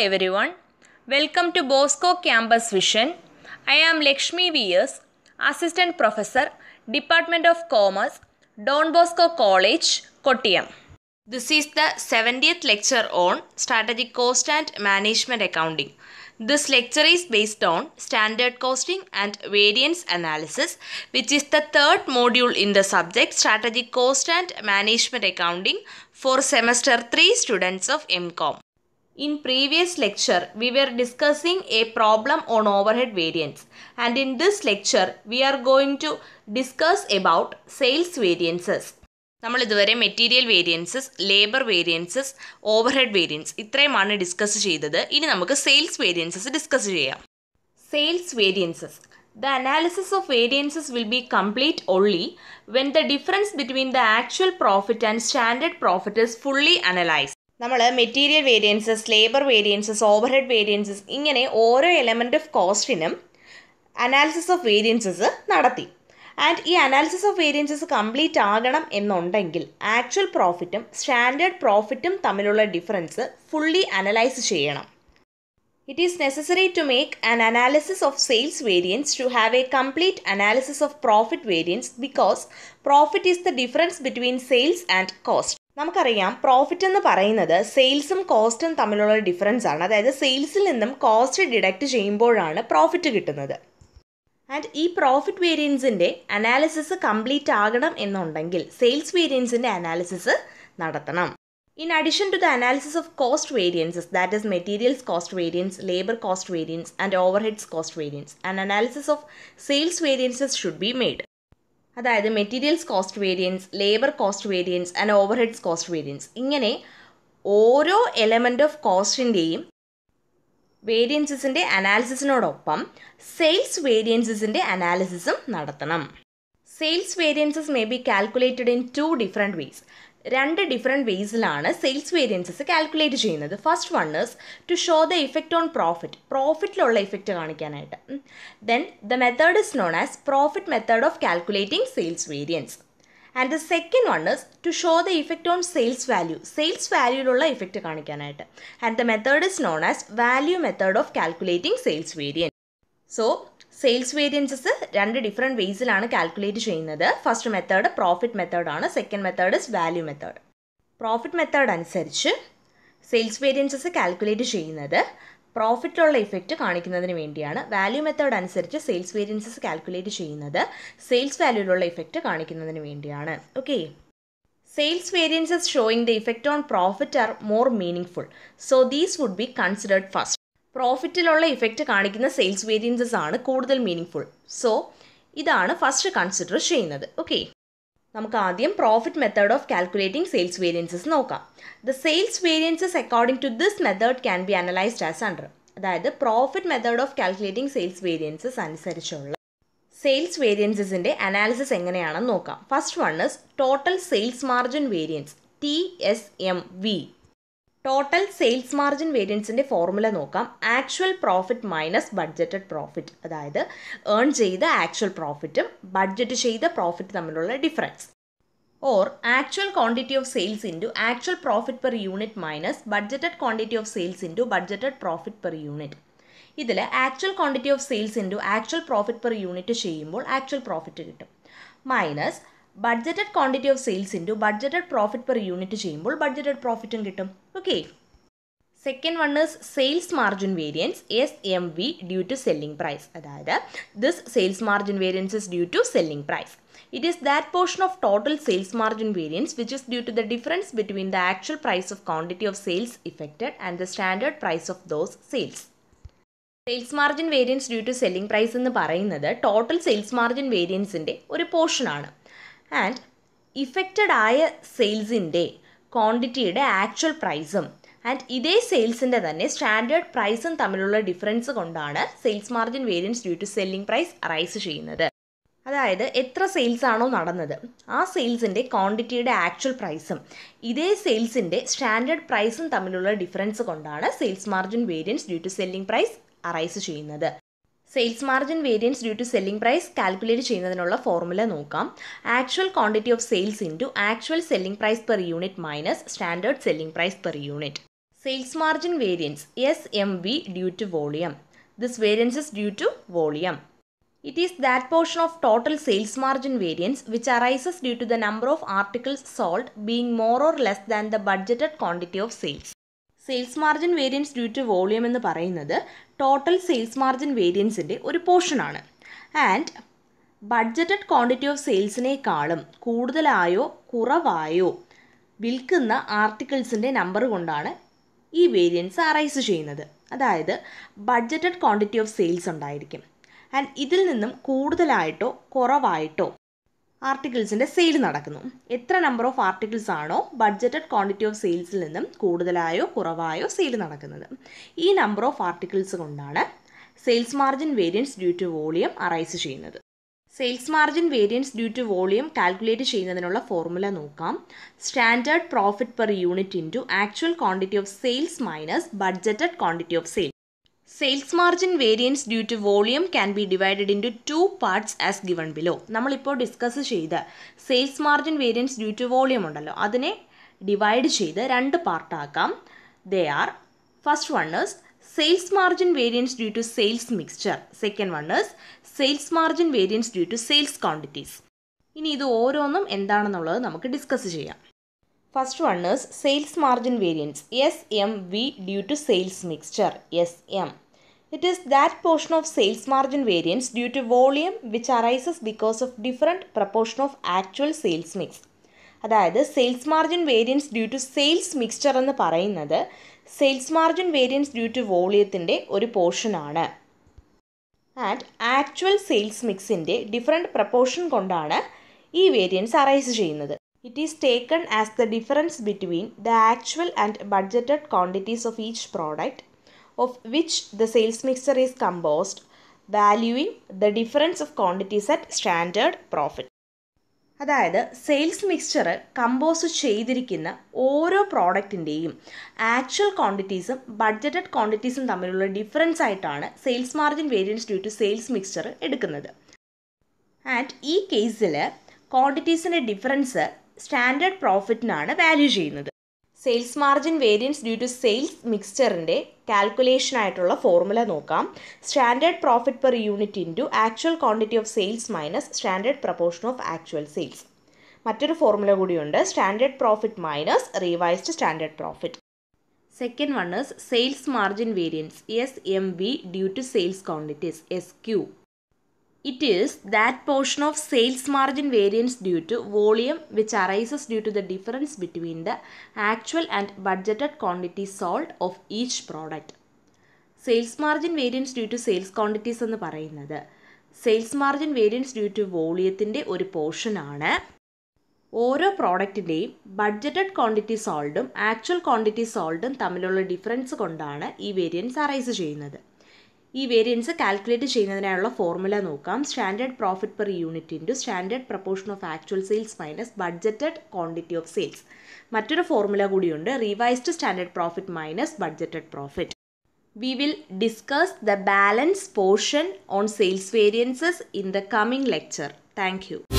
everyone. Welcome to Bosco Campus Vision. I am Lakshmi V.S., Assistant Professor, Department of Commerce, Don Bosco College, Kottayam. This is the 70th lecture on Strategic Cost and Management Accounting. This lecture is based on standard costing and variance analysis, which is the third module in the subject Strategic Cost and Management Accounting for semester 3 students of MCOM. In previous lecture, we were discussing a problem on overhead variance and in this lecture, we are going to discuss about sales variances. നമ്മൾ ഇതുവരെ material variances labour variances overhead variance ഇത്രയുമാണ് discuss ചെയ്തത് ഇനി നമുക്ക് sales variances discuss ചെയ്യാം Sales variances. The analysis of variances will be complete only when the difference between the actual profit and standard profit is fully analyzed. നമ്മൾ material variances labour variances overhead variances ഇങ്ങനെ ഓരോ element of കോസ്റ്റിനും analysis of variances നടത്തി and ഈ analysis of variances complete ആകണം എന്നുണ്ടെങ്കിൽ actual പ്രോഫിറ്റും standard പ്രോഫിറ്റും തമ്മിലുള്ള ഡിഫറൻസ് ഫുള്ളി അനലൈസ് ചെയ്യണം it is necessary to make an analysis of sales variance to have a complete analysis of profit variance because profit is the difference between sales and cost നമുക്കറിയാം profit എന്ന് പറയുന്നത് സെയിൽസും കോസ്റ്റും തമ്മിലുള്ള difference ആണ് അതായത് സെയിൽസിൽ നിന്നും കോസ്റ്റ് ഡിഡക്റ്റ് ചെയ്യുമ്പോഴാണ് പ്രോഫിറ്റ് കിട്ടുന്നത് ആൻഡ് ഈ പ്രോഫിറ്റ് വേരിയൻസിൻ്റെ അനാലിസിസ് കംപ്ലീറ്റ് ആകണം എന്നുണ്ടെങ്കിൽ സെയിൽസ് വേരിയൻസിൻ്റെ അനാലിസിസ് നടത്തണം in addition to the analysis of cost variances that is materials cost variance labour cost variance and overheads cost variance and analysis of sales variances should be made അതായത് materials cost variance labour cost variance and overheads cost variance ഇങ്ങനെ ഓരോ element of കോസ്റ്റിൻ്റെയും വേരിയൻസസിൻ്റെ അനാലിസിസിനോടൊപ്പം sales വേരിയൻസസിൻ്റെ അനാലിസിസും നടത്തണം sales variances may be calculated in two different ways two different ways sales variance variances calculate the first one is to show the effect on profit profit effect then the method is known as profit method of calculating sales variance and the second one is to show the effect on sales value sales value effect and the method is known as value method of calculating sales variance so sales variances രണ്ട് different വേസിലാണ് calculate ചെയ്യുന്നത് first method profit മെത്തേഡാണ് second method is value method profit method അനുസരിച്ച് sales variances calculate ചെയ്യുന്നത് പ്രോഫിറ്റിലുള്ള effect കാണിക്കുന്നതിന് വേണ്ടിയാണ് value method അനുസരിച്ച് സെയിൽസ് വേരിയൻസസ് കാൽക്കുലേറ്റ് ചെയ്യുന്നത് സെയിൽസ് വാല്യൂയിലുള്ള ഇഫക്റ്റ് കാണിക്കുന്നതിന് വേണ്ടിയാണ് okay sales variances showing the effect on profit are more meaningful so these would be considered first പ്രോഫിറ്റിലുള്ള ഇഫക്റ്റ് കാണിക്കുന്ന സെയിൽസ് വേരിയൻസസ് ആണ് കൂടുതൽ മീനിങ് ഫുൾ സോ ഇതാണ് ഫസ്റ്റ് കൺസിഡർ ചെയ്യുന്നത് ഓക്കെ നമുക്ക് ആദ്യം profit method of calculating sales variances നോക്കാം the sales variances according to this method can be analysed as under അതായത് profit method of calculating sales variances അനുസരിച്ചുള്ള sales വേരിയൻസസിൻ്റെ analysis എങ്ങനെയാണെന്ന് നോക്കാം first one is total sales margin variance T S M V total sales margin വേരിയൻസിൻ്റെ formula നോക്കാം actual profit minus budgeted profit അതായത് earn ചെയ്ത actual പ്രോഫിറ്റും ബഡ്ജറ്റ് ചെയ്ത പ്രോഫിറ്റ് തമ്മിലുള്ള difference or actual quantity of sales into actual profit per unit minus budgeted quantity of sales into budgeted profit per unit ഇതിൽ actual quantity of sales into actual profit per unit ചെയ്യുമ്പോൾ actual profit കിട്ടും minus budgeted quantity of sales into budgeted profit per unit ചെയ്യുമ്പോൾ budgeted പ്രോഫിറ്റും കിട്ടും okay second one is sales margin variance S M V due to selling price അതായത് this sales margin variance is due to selling price it is that portion of total sales margin variance which is due to the difference between the actual price of quantity of sales effected and the standard price of those sales. Sales margin variance due to selling price എന്ന് പറയുന്നത് total sales margin വേരിയൻസിൻ്റെ ഒരു പോർഷനാണ് and affected ആയ സെയിൽസിൻ്റെ ക്വാണ്ടിറ്റിയുടെ actual പ്രൈസും and ഇതേ സെയിൽസിൻ്റെ തന്നെ standard പ്രൈസും തമ്മിലുള്ള ഡിഫറൻസ് കൊണ്ടാണ് sales margin variance due to selling price arise ചെയ്യുന്നത് അതായത് എത്ര സെയിൽസ് ആണോ നടന്നത് ആ സെയിൽസിൻ്റെ ക്വാണ്ടിറ്റിയുടെ ആക്ച്വൽ പ്രൈസും ഇതേ സെയിൽസിൻ്റെ സ്റ്റാൻഡേർഡ് പ്രൈസും തമ്മിലുള്ള ഡിഫറൻസ് കൊണ്ടാണ് sales margin variance due to selling price arise ചെയ്യുന്നത് sales margin variance due to selling price calculate ചെയ്യുന്നതിനുള്ള ഫോർമുല നോക്കാം actual quantity of sales into actual selling price per unit minus standard selling price per unit sales margin variance S M V due to volume this variance is due to volume it is that portion of total sales margin variance which arises due to the number of articles sold being more or less than the budgeted quantity of sales. Sales margin variance due to volume എന്ന് പറയുന്നത് total sales margin വേരിയൻസിൻ്റെ ഒരു പോർഷനാണ് and budgeted quantity of സെയിൽസിനേക്കാളും കൂടുതലായോ കുറവായോ വിൽക്കുന്ന ആർട്ടിക്കിൾസിൻ്റെ നമ്പർ കൊണ്ടാണ് ഈ വേരിയൻസ് അറൈസ് ചെയ്യുന്നത് അതായത് ബഡ്ജറ്റഡ് ക്വാണ്ടിറ്റി ഓഫ് സെയിൽസ് ഉണ്ടായിരിക്കും ആൻഡ് ഇതിൽ നിന്നും കൂടുതലായിട്ടോ കുറവായിട്ടോ ആർട്ടിക്കിൾസിൻ്റെ സെയിൽ നടക്കുന്നു എത്ര നമ്പർ ഓഫ് ആർട്ടിക്കിൾസ് ആണോ ബഡ്ജറ്റഡ് ക്വാണ്ടിറ്റി ഓഫ് സെയിൽസിൽ നിന്നും കൂടുതലായോ കുറവായോ സെയിൽ നടക്കുന്നത് ഈ നമ്പർ ഓഫ് ആർട്ടിക്കിൾസ് കൊണ്ടാണ് sales margin variance due to volume arise ചെയ്യുന്നത് sales margin variance due to volume calculate ചെയ്യുന്നതിനുള്ള ഫോർമുല നോക്കാം standard profit per unit into actual quantity of sales minus budgeted quantity of sales sales margin variance due to volume can be divided into two parts as given below നമ്മളിപ്പോൾ discuss ചെയ്ത sales margin variance due to volume ഉണ്ടല്ലോ അതിനെ divide ചെയ്ത് രണ്ട് പാർട്ടാക്കാം they are first one's sales margin variance due to sales mixture second വണ്ണേഴ്സ് sales margin variance due to sales quantities ഇനി ഇത് ഓരോന്നും എന്താണെന്നുള്ളത് നമുക്ക് ഡിസ്കസ് ചെയ്യാം first one's sales margin variance S M V due to sales mixture S M it is that portion of sales margin variance due to volume which arises because of different proportion of actual sales mix അതായത് sales margin variance due to sales മിക്സ്ചർ എന്ന് പറയുന്നത് sales margin variance due to വോളിയത്തിൻ്റെ ഒരു പോർഷനാണ് and actual sales മിക്സിൻ്റെ different proportion കൊണ്ടാണ് ഈ വേരിയൻസ് അറൈസ് ചെയ്യുന്നത് it is taken as the difference between the actual and budgeted quantities of each product of which the sales mixer is composed, valuing the difference of quantities at standard profit. അതായത് sales mixture compose ചെയ്തിരിക്കുന്ന ഓരോ പ്രോഡക്റ്റിൻ്റെയും actual ക്വാണ്ടിറ്റീസും budgeted ക്വാണ്ടിറ്റീസും തമ്മിലുള്ള difference ആയിട്ടാണ് sales margin variance due to sales mixture എടുക്കുന്നത് and ഈ കേസിൽ ക്വാണ്ടിറ്റീസിൻ്റെ difference standard പ്രോഫിറ്റിനാണ് വാല്യൂ ചെയ്യുന്നത് sales margin variance due to sales മിക്സ്ചറിൻ്റെ കാൽക്കുലേഷൻ ആയിട്ടുള്ള ഫോർമുല നോക്കാം standard profit per unit into actual quantity of sales minus standard proportion of actual sales മറ്റൊരു ഫോർമുല കൂടിയുണ്ട് standard profit minus revised standard profit second one is sales margin variance S M V due to sales quantities S Q it is that portion of sales margin variance due to volume which arises due to the difference between the actual and budgeted quantity sold of each product sales margin variance due to sales quantities എന്ന് പറയുന്നത് sales margin variance due to വോളിയത്തിൻ്റെ ഒരു പോർഷനാണ് ഓരോ പ്രോഡക്റ്റിൻ്റെയും budgeted quantity സോൾഡും actual quantity സോൾഡും തമ്മിലുള്ള ഡിഫറൻസ് കൊണ്ടാണ് ഈ വേരിയൻസ് അറൈസ് ചെയ്യുന്നത് ഈ വേരിയൻസ് കാൽക്കുലേറ്റ് ചെയ്യുന്നതിനായുള്ള ഫോർമുല നോക്കാം standard profit per unit into standard proportion of actual sales minus budgeted quantity of sales മറ്റൊരു ഫോർമുല കൂടിയുണ്ട് revised standard profit minus budgeted profit we will discuss the balance portion on sales variances in the coming lecture thank U